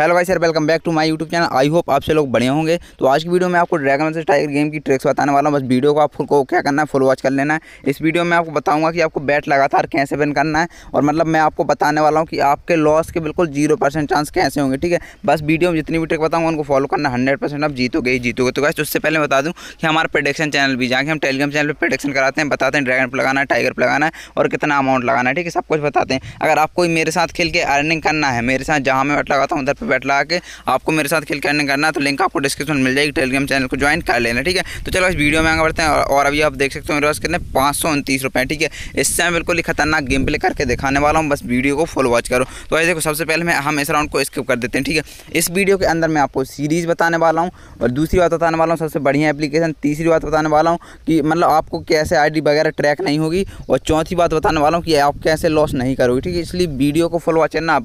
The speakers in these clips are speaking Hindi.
हेलो भाई sir welcome back to my YouTube channel I hope आपसे लोग बढ़िया होंगे तो आज की वीडियो में आपको ड्रैगन से टाइगर गेम की ट्रिक्स बताने वाला हूँ बस वीडियो को आपको क्या करना है फुल वॉच कर लेना है इस वीडियो में आपको बताऊंगा कि आपको बैट लगातार कैसे बन करना है और मतलब मैं आपको बताने वाला हूँ कि आपके लॉस के बिल्कुल जीरो चांस कैसे होंगे ठीक है बस वीडियो में जितनी भी ट्रिक बताऊँगा उनको फॉलो करना हंड्रेड आप जीतोगे ही जीतोगे तो वैसे तो उससे पहले बता दूँ कि हमारा प्रोडक्शन चैनल भी जाएंगे हम टेलीग्राम चैनल पर प्रोडक्शन कराते हैं बताते हैं ड्रैगन लगाना है टाइगर लगाना है और कितना अमाउंट लगाना है ठीक है सब कुछ बताते हैं अगर आपको मेरे साथ खेल के अर्निंग करना है मेरे साथ जहाँ मैं बैट लगाता हूँ उधर पर बैठला के आपको मेरे साथ खेल करने करना तो लिंक आपको डिस्क्रिप्शन में मिल जाएगी टेलीग्राम चैनल को ज्वाइन कर लेना ठीक है तो चलो इस वीडियो में आगे बढ़ते हैं और अभी आप देख सकते हो मेरे पास कितने पाँच सौ उनतीस रुपये ठीक है इससे मैं बिल्कुल ही खतरनाक गेम प्ले करके दिखाने वाला हूँ बस वीडियो को फुल वॉच करो तो ऐसे देखो सबसे पहले मैं हम इस राउंड को स्किप कर देते हैं ठीक है इस वीडियो के अंदर मैं आपको सीरीज़ बताने वाला हूँ और दूसरी बात बताने वाला हूँ सबसे बढ़िया एप्लीकेशन तीसरी बात बताने वाला हूँ कि मतलब आपको कैसे आईडी वगैरह ट्रैक नहीं होगी और चौथी बात बताने वाला हूँ कि आप कैसे लॉस नहीं करोगे ठीक है इसलिए वीडियो को फुल वॉच करना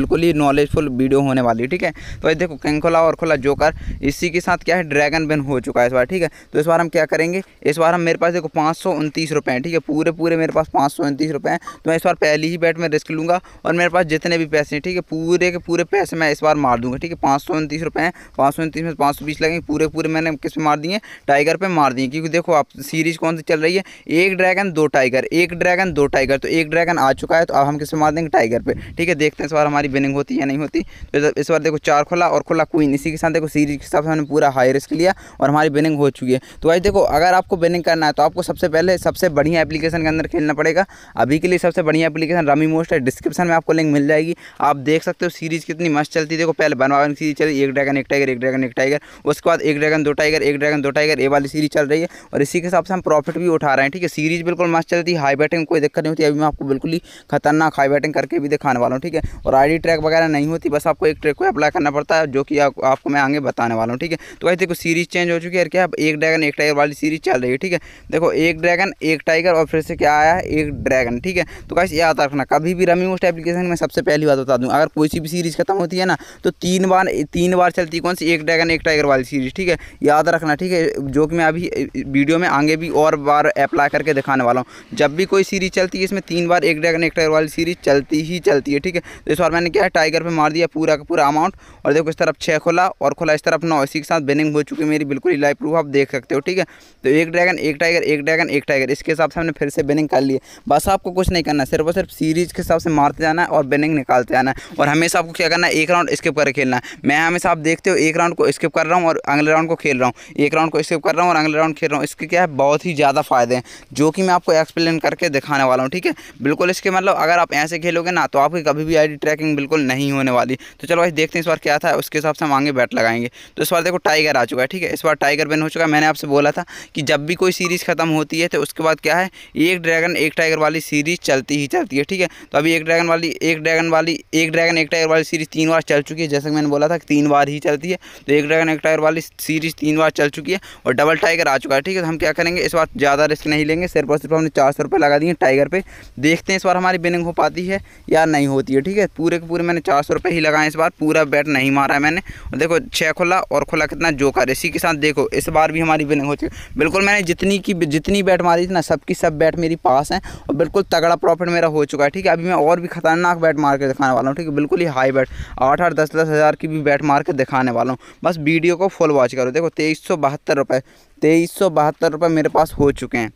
बिल्कुल ही नॉलेजफुल वीडियो होने वाली ठीक है तो ये देखो कैंकोला और खोला जोकर इसी के साथ क्या है ड्रैगन बेन हो चुका है इस बार ठीक है तो इस बार हम क्या करेंगे इस बार हम मेरे पास देखो पाँच सौ उनतीस रुपये हैं ठीक है पूरे पूरे मेरे पास पाँच सौ उनतीस रुपये हैं तो मैं इस बार पहली ही बैट में रिस्क लूँगा और मेरे पास जितने भी पैसे हैं ठीक है पूरे के पूरे पैसे मैं इस बार मार दूँगा ठीक है पाँच सौ उनतीस रुपये हैं पाँच सौ उनतीस में पाँच सौ बीस लगेंगे पूरे पूरे मैंने किस पे मार दिए टाइगर पर मार दिए क्योंकि देखो आप सीरीज़ कौन सी चल रही है एक ड्रैगन दो टाइगर एक ड्रैगन दो टाइगर तो एक ड्रैगन आ चुका है तो अब हम किस पे मार देंगे टाइगर पे ठीक है देखते हैं इस बार हमारी बिनिंग होती है या नहीं होती तो इस बार देखो चार खुला और खुला क्वीन इसी के साथ देखो सीरीज के हिसाब से हमने पूरा हाई रिस्क लिया और हमारी बेनिंग हो चुकी है तो वही देखो अगर आपको बेनिंग करना है तो आपको सबसे पहले सबसे बढ़िया एप्लीकेशन के अंदर खेलना पड़ेगा अभी के लिए सबसे बढ़िया एप्लीकेशन रमी मोस्ट है डिस्क्रिप्शन में आपको लिंक मिल जाएगी आप देख सकते हो सीरीज कितनी मस्त चलती है देखो पहले बनवा वावन सीरीज चली एक ड्रैगन एक टाइगर एक ड्रैगन एक टाइगर उसके बाद एक ड्रैगन दो टाइगर एक ड्रैगन दो टाइगर ए वाली सीरीज चल रही है और इसी के हिसाब से हम प्रॉफिट भी उठा रहे हैं ठीक है सीरीज बिल्कुल मस्त चलती है हाई बैटिंग कोई दिक्कत नहीं होती अभी मैं आपको बिल्कुल ही खतरनाक हाई बैटिंग करके भी दिखाने वाला हूँ ठीक है और आई ट्रैक वगैरह नहीं होती बस आपको एक ट्रिक को अप्लाई करना पड़ता है जो कि आप, आपको मैं आगे बताने वाला हूँ ठीक है तो वैसे देखो सीरीज़ चेंज हो चुकी है क्या एक ड्रैगन एक टाइगर वाली सीरीज़ चल रही है ठीक है देखो एक ड्रैगन एक टाइगर और फिर से क्या आया है एक ड्रैगन ठीक है तो कैसे याद रखना कभी भी रमी मोस्ट एप्लीकेशन में सबसे पहली बात बता दूँ अगर कोई सी भी सीरीज़ खत्म होती है ना तो तीन बार तीन बार चलती है कौन सी एक ड्रैगन एक टाइगर वाली सीरीज़ ठीक है याद रखना ठीक है जो कि मैं अभी वीडियो में आगे भी और बार अप्लाई करके दिखाने वाला हूँ जब भी कोई सीरीज़ चलती है इसमें तीन बार एक ड्रैगन एक टाइगर वाली सीरीज़ चलती ही चलती है ठीक है तो इस बार मैंने क्या टाइगर पर मार दिया पूरा पूरा अमाउंट और देखो इस तरफ छः खोला और खोला इस तरफ नौ इसी के साथ बेनिंग हो चुकी है मेरी बिल्कुल ही लाइव प्रूफ आप देख सकते हो ठीक है तो एक ड्रैगन एक टाइगर एक ड्रैगन एक टाइगर इसके हिसाब से हमने फिर से बेनिंग कर ली बस आपको कुछ नहीं करना सिर्फ और सिर्फ सीरीज़ के हिसाब से मारते जाना है और बेनिंग निकालते जाना है और हमेशा आपको क्या करना है एक राउंड स्किप करके खेलना है मैं हमेशा आप देखते हो एक राउंड को स्किप कर रहा हूँ और अगले राउंड को खेल रहा हूँ एक राउंड को स्किप कर रहा हूँ और अगले राउंड खेल रहा हूँ इसके क्या है बहुत ही ज़्यादा फ़ायदे हैं जो कि मैं आपको एक्सप्लेन करके दिखाने वाला हूँ ठीक है बिल्कुल इसके मतलब अगर आप ऐसे खेलोगे ना तो आपकी कभी भी आई ट्रैकिंग बिल्कुल नहीं होने वाली तो चलो अदरवाइज देखते हैं इस बार क्या था उसके हिसाब से हम आगे बैट लगाएंगे तो इस बार देखो टाइगर आ चुका है ठीक है इस बार टाइगर बैन हो चुका है मैंने आपसे बोला था कि जब भी कोई सीरीज़ ख़त्म होती है तो उसके बाद क्या है एक ड्रैगन एक टाइगर वाली सीरीज़ चलती ही चलती है ठीक है तो अभी एक ड्रैगन वाली एक ड्रैगन वाली एक ड्रैगन एक टाइगर वाली सीरीज़ तीन बार चल चुकी है जैसे कि मैंने बोला था तीन बार ही चलती है तो एक ड्रैगन एक टाइगर वाली सीरीज़ तीन बार चल चुकी है और डबल टाइगर आ चुका है ठीक है तो हम क्या करेंगे इस बार ज़्यादा रिस्क नहीं लेंगे सिर्फ और सिर्फ हमने चार सौ लगा दिए टाइगर पर देखते हैं इस बार हमारी बिनिंग हो पाती है या नहीं होती है ठीक है पूरे के पूरे मैंने चार सौ ही लगाए इस बार बाद पूरा बैट नहीं मारा है मैंने देखो छः खुला और खुला कितना जोकर इसी के साथ देखो इस बार भी हमारी विनिंग हो चुकी बिल्कुल मैंने जितनी की जितनी बैट मारी थी ना सबकी सब बैट मेरी पास है और बिल्कुल तगड़ा प्रॉफिट मेरा हो चुका है ठीक है अभी मैं और भी खतरनाक बैट मार के दिखाने वाला हूँ ठीक है बिल्कुल ही हाई बैट आठ आठ दस दस हज़ार की भी बैट मार के दिखाने वाला हूँ बस वीडियो को फुल वॉच करो देखो तेईस सौ बहत्तर रुपये तेईस सौ बहत्तर रुपये मेरे पास हो चुके हैं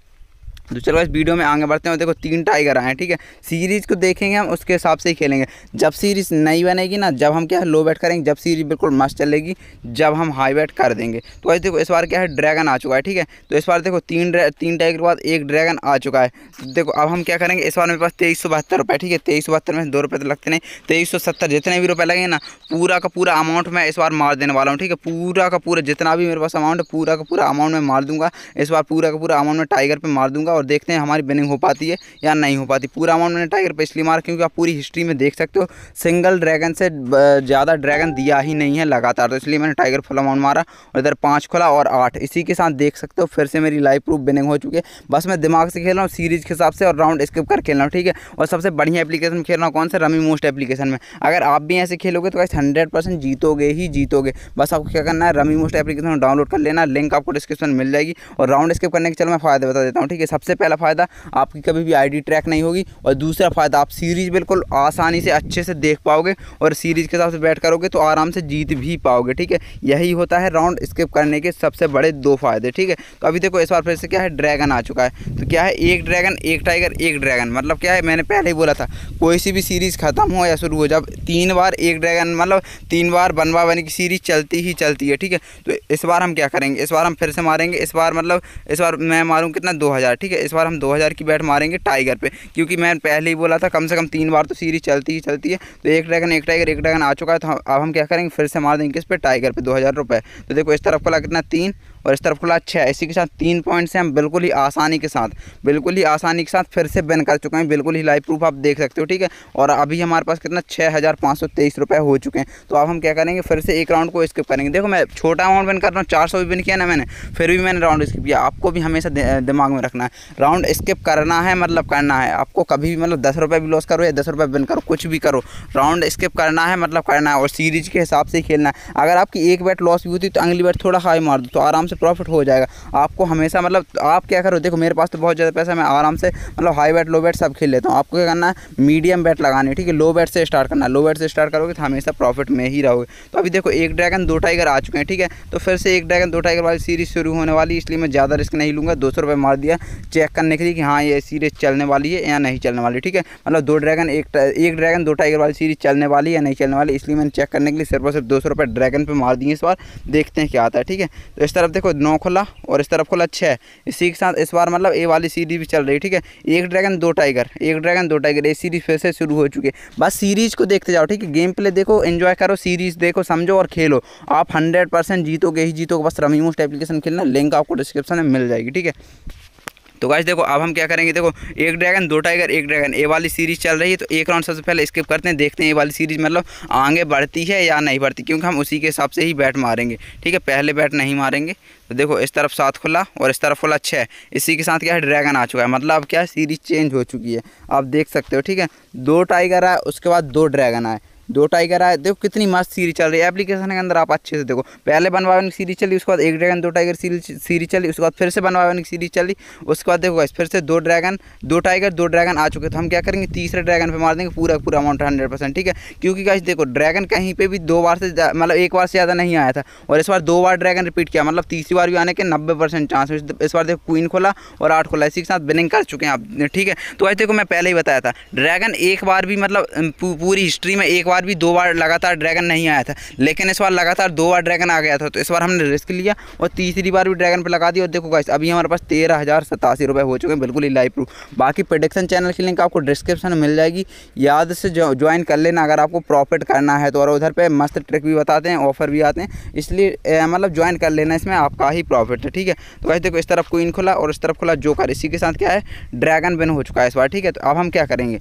तो चलो इस वीडियो में आगे बढ़ते हैं देखो तीन टाइगर आए हैं ठीक है सीरीज़ को देखेंगे हम उसके हिसाब से ही खेलेंगे जब सीरीज़ नहीं बनेगी ना जब हम क्या है लो बैट करेंगे जब सीरीज़ बिल्कुल मस्त चलेगी जब हम हाई बैट कर देंगे तो वैसे देखो इस बार क्या है ड्रैगन आ चुका है ठीक है तो इस बार देखो तीन तीन टाइगर के बाद एक ड्रैगन आ चुका है तो देखो अब हम क्या करेंगे इस बार मेरे पास तेईस सौ बहत्तर रुपये ठीक है तेईस सौ बहत्तर में दो रुपये तो लगते नहीं तेईस सौ सत्तर जितने भी रुपये लगेंगे ना पूरा का पूरा अमाउंट मैं इस बार मार देने वाला हूँ ठीक है पूरा का पूरा जितना भी मेरे पास अमाउंट है पूरा का पूरा अमाउंट मैं मार दूंगा इस बार पूरा का पूरा अमाउंट मैं टाइगर पर मार दूंगा और देखते हैं हमारी बिनिंग हो पाती है या नहीं हो पाती पूरा अमाउंट मैंने टाइगर पर इसलिए मारा क्योंकि आप पूरी हिस्ट्री में देख सकते हो सिंगल ड्रैगन से ज़्यादा ड्रैगन दिया ही नहीं है लगातार तो इसलिए मैंने टाइगर फुल अमाउंट मारा और इधर पाँच खुला और आठ इसी के साथ देख सकते हो फिर से मेरी लाइफ प्रूफ बिनिंग हो चुकी है बस मैं दिमाग से खेल रहा हूँ सीरीज़ के हिसाब से और राउंड स्किप कर खेल रहा हूँ ठीक है और सबसे बढ़िया एप्लीकेशन खेल रहा हूँ कौन सा रमी मोस्ट एप्लीकेशन में अगर आप भी ऐसे खेलोगे तो ऐसे हंड्रेड परसेंट जीतोगे ही जीतोगे बस आपको क्या करना है रमी मोस्ट एप्लीकेशन डाउनलोड कर लेना लिंक आपको डिस्क्रिप्शन मिल जाएगी और राउंड स्किप करने के चलो मैं फायदा बता देता हूँ ठीक है सबसे सबसे पहला फ़ायदा आपकी कभी भी आईडी ट्रैक नहीं होगी और दूसरा फ़ायदा आप सीरीज़ बिल्कुल आसानी से अच्छे से देख पाओगे और सीरीज़ के हिसाब से बैट करोगे तो आराम से जीत भी पाओगे ठीक है यही होता है राउंड स्किप करने के सबसे बड़े दो फ़ायदे ठीक है तो अभी देखो इस बार फिर से क्या है ड्रैगन आ चुका है तो क्या है एक ड्रैगन एक टाइगर एक ड्रैगन मतलब क्या है मैंने पहले ही बोला था कोई सी भी सीरीज़ ख़त्म हो या शुरू हो जब तीन बार एक ड्रैगन मतलब तीन बार बनवा बनी की सीरीज़ चलती ही चलती है ठीक है तो इस बार हम क्या करेंगे इस बार हम फिर से मारेंगे इस बार मतलब इस बार मैं मारूँ कितना दो हज़ार ठीक है है इस बार हम 2000 की बैट मारेंगे टाइगर पे क्योंकि मैंने पहले ही बोला था कम से कम तीन बार तो सीरीज चलती ही चलती है तो एक ड्रैगन एक टाइगर एक ड्रैगन आ चुका है तो अब हम क्या करेंगे फिर से मार देंगे किस पर टाइगर पर दो हज़ार तो देखो इस तरफ का लगा कितना तीन और इस तरफ खुला छः इसी के साथ तीन पॉइंट से हम बिल्कुल ही आसानी के साथ बिल्कुल ही आसानी के साथ फिर से बैन कर चुके हैं बिल्कुल ही लाइव प्रूफ आप देख सकते हो ठीक है और अभी हमारे पास कितना छः हज़ार पाँच सौ तेईस रुपये हो चुके हैं तो अब हम क्या करेंगे फिर से एक राउंड को स्किप करेंगे देखो मैं छोटा अमाउंट बैन कर रहा हूँ चार सौ भी बैन किया ना मैंने फिर भी मैंने राउंड स्किप किया आपको भी हमेशा दिमाग में रखना है राउंड स्किप करना है मतलब करना है आपको कभी भी मतलब दस रुपये भी लॉस करो या दस रुपये बैन करो कुछ भी करो राउंड स्किप करना है मतलब करना है और सीरीज के हिसाब से खेलना है अगर आपकी एक बैट लॉस भी होती तो अगली बैट थोड़ा हाई मार दो तो आराम से से प्रॉफिट हो जाएगा आपको हमेशा मतलब आप क्या करो देखो मेरे पास तो बहुत ज़्यादा पैसा मैं आराम से मतलब हाई बैट लो बैट सब खेल लेता हूँ आपको क्या करना है मीडियम बैट लगानी है ठीक है लो बैट से स्टार्ट करना लो बैट से स्टार्ट करोगे तो हमेशा प्रॉफिट में ही रहोगे तो अभी देखो एक ड्रैगन दो टाइगर आ चुके हैं ठीक है तो फिर से एक ड्रैगन दो टाइगर वाली सीरीज शुरू होने वाली इसलिए मैं ज़्यादा रिस्क नहीं लूँगा दो सौ मार दिया चेक करने के लिए कि हाँ ये सीरीज चलने वाली है या नहीं चलने वाली ठीक है मतलब दो ड्रैगन एक एक ड्रैगन दो टाइगर वाली सीरीज चलने वाली या नहीं चलने वाली इसलिए मैंने चेक करने के लिए सिर्फ और सिर्फ दो सौ ड्रैगन पर मार दिए इस बार देखते हैं क्या आता है ठीक है तो इस तरफ देखो देखो नौ खुला और इस तरफ खुला छः इसी के साथ इस बार मतलब ए वाली सीरीज भी चल रही है ठीक है एक ड्रैगन दो टाइगर एक ड्रैगन दो टाइगर ये सीरीज फिर से शुरू हो चुकी है बस सीरीज़ को देखते जाओ ठीक है गेम प्ले देखो एन्जॉय करो सीरीज़ देखो समझो और खेलो आप हंड्रेड परसेंट जीतोगे ही जीतोगे बस रमीमोस्ट एप्लीकेशन खेलना लिंक आपको डिस्क्रिप्शन में मिल जाएगी ठीक है तो गाइस देखो अब हम क्या करेंगे देखो एक ड्रैगन दो टाइगर एक ड्रैगन ए वाली सीरीज चल रही है तो एक राउंड सबसे पहले स्किप करते हैं देखते हैं ये वाली सीरीज मतलब आगे बढ़ती है या नहीं बढ़ती क्योंकि हम उसी के हिसाब से ही बैट मारेंगे ठीक है पहले बैट नहीं मारेंगे तो देखो इस तरफ सात खुला और इस तरफ खुला छः इसी के साथ क्या है ड्रैगन आ चुका है मतलब अब क्या है सीरीज चेंज हो चुकी है आप देख सकते हो ठीक है दो टाइगर आए उसके बाद दो ड्रैगन आए दो टाइगर आए देखो कितनी मस्त सीरीज चल रही है एप्लीकेशन के अंदर आप अच्छे से देखो पहले वन की सीरीज चली उसके बाद एक ड्रैगन दो टाइगर सीरीज सीरीज चली उसके बाद फिर से वन की सीरीज चली उसके बाद देखो फिर से दो ड्रैगन दो टाइगर दो ड्रैगन आ चुके तो हम क्या करेंगे तीसरे ड्रैगन पर मार देंगे पूरा पूरा अमाउंट हंड्रेड परसेंट ठीक है क्योंकि गाइस देखो ड्रैगन कहीं पर भी दो बार से मतलब एक बार से ज़्यादा नहीं आया था और इस बार दो बार ड्रैगन रिपीट किया मतलब तीसरी बार भी आने के नब्बे परसेंट चांस इस बार देखो क्वीन खोला और आठ खोला इसी के साथ बिनिंग कर चुके हैं आप ठीक है तो गाइस देखो मैं पहले ही बताया था ड्रैगन एक बार भी मतलब पूरी हिस्ट्री में एक बार भी दो बार लगातार ड्रैगन नहीं आया था लेकिन इस बार लगातार दो बार ड्रैगन आ गया था तो इस बार हमने रिस्क लिया और तीसरी बार भी ड्रैगन पर लगा दिया और देखो गाइस अभी हमारे पास तेरह हज़ार सतासी रुपये हो चुके हैं बिल्कुल ही लाइव प्रूफ बाकी प्रोडक्शन चैनल की लिंक आपको डिस्क्रिप्शन में मिल जाएगी याद से ज्वाइन कर लेना अगर आपको प्रॉफिट करना है तो और उधर पर मस्त ट्रिक भी बताते हैं ऑफर भी आते हैं इसलिए मतलब ज्वाइन कर लेना इसमें आपका ही प्रॉफिट है ठीक है तो गाइस देखो इस तरफ क्वीन खुला और इस तरफ खुला जोकर इसी के साथ क्या है ड्रैगन बिन हो चुका है इस बार ठीक है तो अब हम क्या करेंगे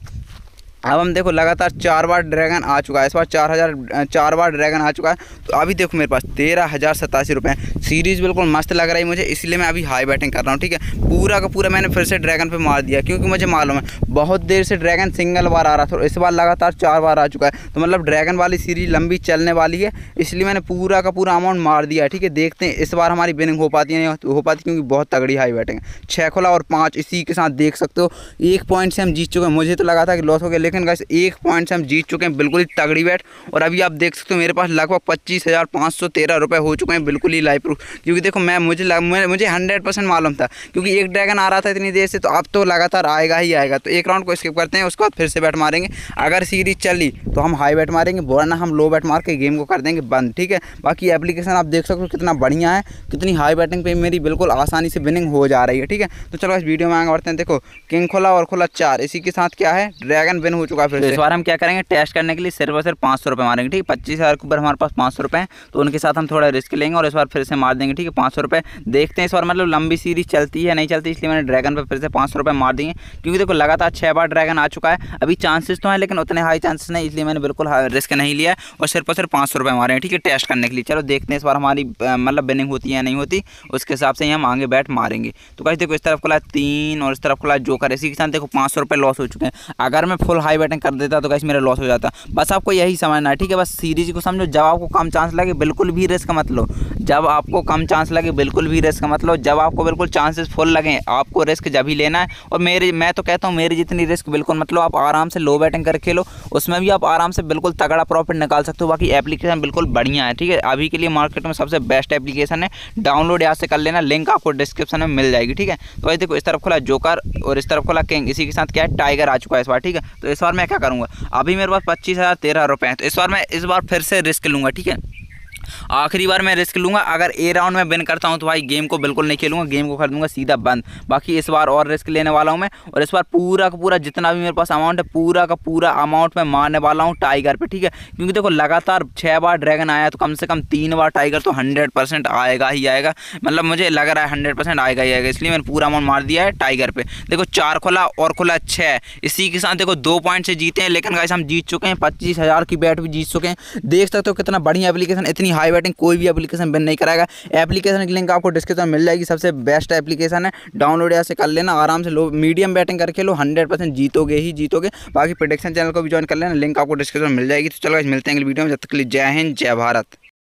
अब हम देखो लगातार चार बार ड्रैगन आ चुका है इस बार चार हज़ार चार बार ड्रैगन आ चुका है तो अभी देखो मेरे पास तेरह हज़ार सतासी रुपये सीरीज़ बिल्कुल मस्त लग रही है मुझे इसलिए मैं अभी हाई बैटिंग कर रहा हूँ ठीक है पूरा का पूरा मैंने फिर से ड्रैगन पे मार दिया क्योंकि मुझे मालूम है बहुत देर से ड्रैगन सिंगल बार आ रहा था और इस बार लगातार चार बार आ चुका है तो मतलब ड्रैगन वाली सीरीज लंबी चलने वाली है इसलिए मैंने पूरा का पूरा अमाउंट मार दिया ठीक है देखते हैं इस बार हमारी बिनिंग हो पाती है नहीं हो पाती क्योंकि बहुत तगड़ी हाई बैटिंग है छः खोला और पाँच इसी के साथ देख सकते हो एक पॉइंट से हम जीत चुके हैं मुझे तो लगा था कि लॉस हो गया सकते हैं गाइस एक पॉइंट से हम जीत चुके हैं बिल्कुल ही तगड़ी बैट और अभी आप देख सकते हो मेरे पास लगभग पच्चीस हज़ार पाँच सौ तेरह रुपये हो चुके हैं बिल्कुल ही लाइफ प्रूफ क्योंकि देखो मैं मुझे लग, मैं, मुझे हंड्रेड परसेंट मालूम था क्योंकि एक ड्रैगन आ रहा था इतनी देर से तो अब तो लगातार आएगा ही आएगा तो एक राउंड को स्किप करते हैं उसके बाद फिर से बैट मारेंगे अगर सीरीज चली तो हम हाई बैट मारेंगे वरना हम लो बैट मार के गेम को कर देंगे बंद ठीक है बाकी एप्लीकेशन आप देख सकते हो कितना बढ़िया है कितनी हाई बैटिंग पे मेरी बिल्कुल आसानी से विनिंग हो जा रही है ठीक है तो चलो इस वीडियो में आगे बढ़ते हैं देखो किंग खोला और खोला चार इसी के साथ क्या है ड्रैगन विन हो हो चुका है फिर तो इस बार हम क्या करेंगे टेस्ट करने के लिए सिर्फ और सिर्फ पाँच सौ रुपये मारेंगे ठीक है पच्चीस हज़ार के ऊपर हमारे पास पाँच सौ रुपये हैं तो उनके साथ हम थोड़ा रिस्क लेंगे और इस बार फिर से मार देंगे ठीक है पाँच सौ रुपये देखते हैं इस बार मतलब लंबी सीरीज चलती है नहीं चलती इसलिए मैंने ड्रैगन पर फिर से पाँच सौ रुपये मार दिए क्योंकि देखो लगातार छः बार ड्रैगन आ चुका है अभी चांसेस तो हैं लेकिन उतने हाई चांसेस नहीं इसलिए मैंने बिल्कुल रिस्क नहीं लिया और सिर्फ और सिर्फ पाँच सौ रुपये मारे ठीक है टेस्ट करने के लिए चलो देखते हैं इस बार हमारी मतलब बिनिंग होती है या नहीं होती उसके हिसाब से ही हम आगे बैट मारेंगे तो कैसे देखो इस तरफ खुला तीन और इस तरफ खुला जोकर इसी के साथ देखो पाँच सौ रुपये लॉस हो चुके हैं अगर मैं फुल हाई बाई बटन कर देता तो कैसे मेरा लॉस हो जाता बस आपको यही समझना है ठीक है बस सीरीज को समझो जब आपको कम चांस लगे बिल्कुल भी रिस्क मत लो जब आपको कम चांस लगे बिल्कुल भी रिस्क मत लो जब आपको बिल्कुल चांसेस फुल लगें आपको रिस्क जब ही लेना है और मेरे मैं तो कहता हूँ मेरी जितनी रिस्क बिल्कुल मत लो आप आराम से लो बैटिंग करके लो उसमें भी आप आराम से बिल्कुल तगड़ा प्रॉफिट निकाल सकते हो बाकी एप्लीकेशन बिल्कुल बढ़िया है ठीक है अभी के लिए मार्केट में सबसे बेस्ट एप्लीकेशन है डाउनलोड यहाँ से कर लेना लिंक आपको डिस्क्रिप्शन में मिल जाएगी ठीक है तो वही देखो इस तरफ खुला जोकर और इस तरफ खुला किंग इसी के साथ क्या है टाइगर आ चुका है इस बार ठीक है तो इस बार मैं क्या करूँगा अभी मेरे पास पच्चीस हज़ार तेरह रुपये हैं तो इस बार मैं इस बार फिर से रिस्क लूँगा ठीक है आखिरी बार मैं रिस्क लूँगा अगर ए राउंड में विन करता हूँ तो भाई गेम को बिल्कुल नहीं खेलूँगा गेम को कर दूँगा सीधा बंद बाकी इस बार और रिस्क लेने वाला हूँ मैं और इस बार पूरा का पूरा जितना भी मेरे पास अमाउंट है पूरा का पूरा अमाउंट मैं मारने वाला हूँ टाइगर पर ठीक है क्योंकि देखो लगातार छः बार ड्रैगन आया तो कम से कम तीन बार टाइगर तो हंड्रेड आएगा ही आएगा मतलब मुझे लग रहा है हंड्रेड आएगा ही आएगा इसलिए मैंने पूरा अमाउंट मार दिया है टाइगर पे देखो चार खुला और खुला छः इसी के साथ देखो दो पॉइंट से जीते हैं लेकिन गाइस हम जीत चुके हैं पच्चीस हज़ार की बैट भी जीत चुके हैं देख सकते हो कितना बढ़िया एप्लीकेशन इतनी फाइव बैटिंग कोई भी एप्लीकेशन बन नहीं कराएगा एप्लीकेशन की लिंक आपको डिस्क्रिप्शन मिल जाएगी सबसे बेस्ट एप्लीकेशन है डाउनलोड या से कर लेना आराम से लो मीडियम बैटिंग करके लो हंड्रेड जीतोगे ही जीतोगे बाकी प्रोडक्शन चैनल को भी ज्वाइन कर लेना लिंक आपको डिस्क्रिप्शन मिल जाएगी तो चलो मिलते हैं अगले वीडियो में जब तक के लिए जय हिंद जय भारत